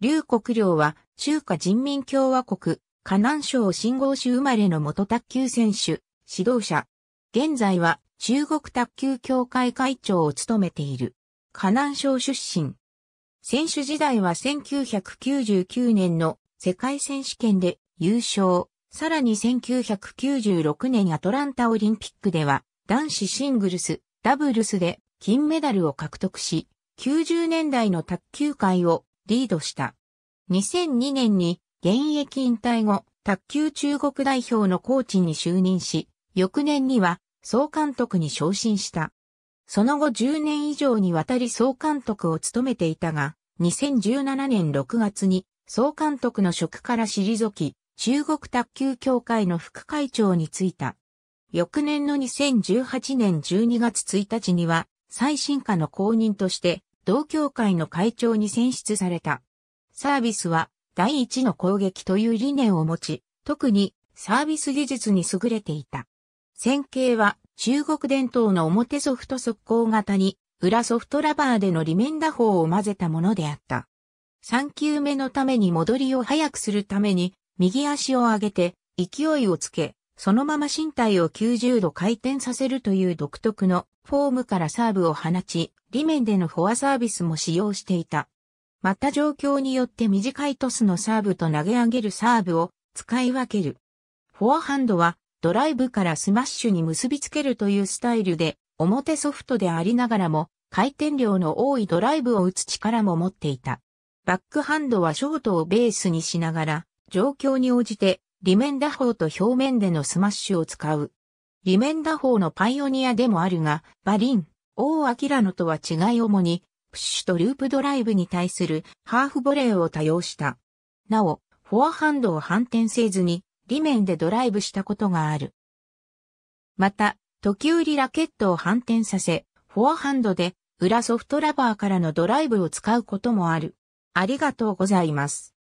劉国領は中華人民共和国、河南省新郷市生まれの元卓球選手、指導者。現在は中国卓球協会会長を務めている。河南省出身。選手時代は1999年の世界選手権で優勝。さらに1996年アトランタオリンピックでは男子シングルス、ダブルスで金メダルを獲得し、90年代の卓球界をリードした。2002年に現役引退後、卓球中国代表のコーチに就任し、翌年には総監督に昇進した。その後10年以上にわたり総監督を務めていたが、2017年6月に総監督の職から退き、中国卓球協会の副会長に就いた。翌年の2018年12月1日には、最新課の公認として同協会の会長に選出された。サービスは第一の攻撃という理念を持ち、特にサービス技術に優れていた。線形は中国伝統の表ソフト速攻型に裏ソフトラバーでの裏面打法を混ぜたものであった。3球目のために戻りを速くするために右足を上げて勢いをつけそのまま身体を90度回転させるという独特のフォームからサーブを放ち、裏面でのフォアサービスも使用していた。また状況によって短いトスのサーブと投げ上げるサーブを使い分ける。フォアハンドはドライブからスマッシュに結びつけるというスタイルで、表ソフトでありながらも回転量の多いドライブを打つ力も持っていた。バックハンドはショートをベースにしながら、状況に応じてリメン打法と表面でのスマッシュを使う。リメン打法のパイオニアでもあるが、バリン、王明野とは違い主に、プッシュとループドライブに対するハーフボレーを多用した。なお、フォアハンドを反転せずに、リメンでドライブしたことがある。また、時折ラケットを反転させ、フォアハンドで裏ソフトラバーからのドライブを使うこともある。ありがとうございます。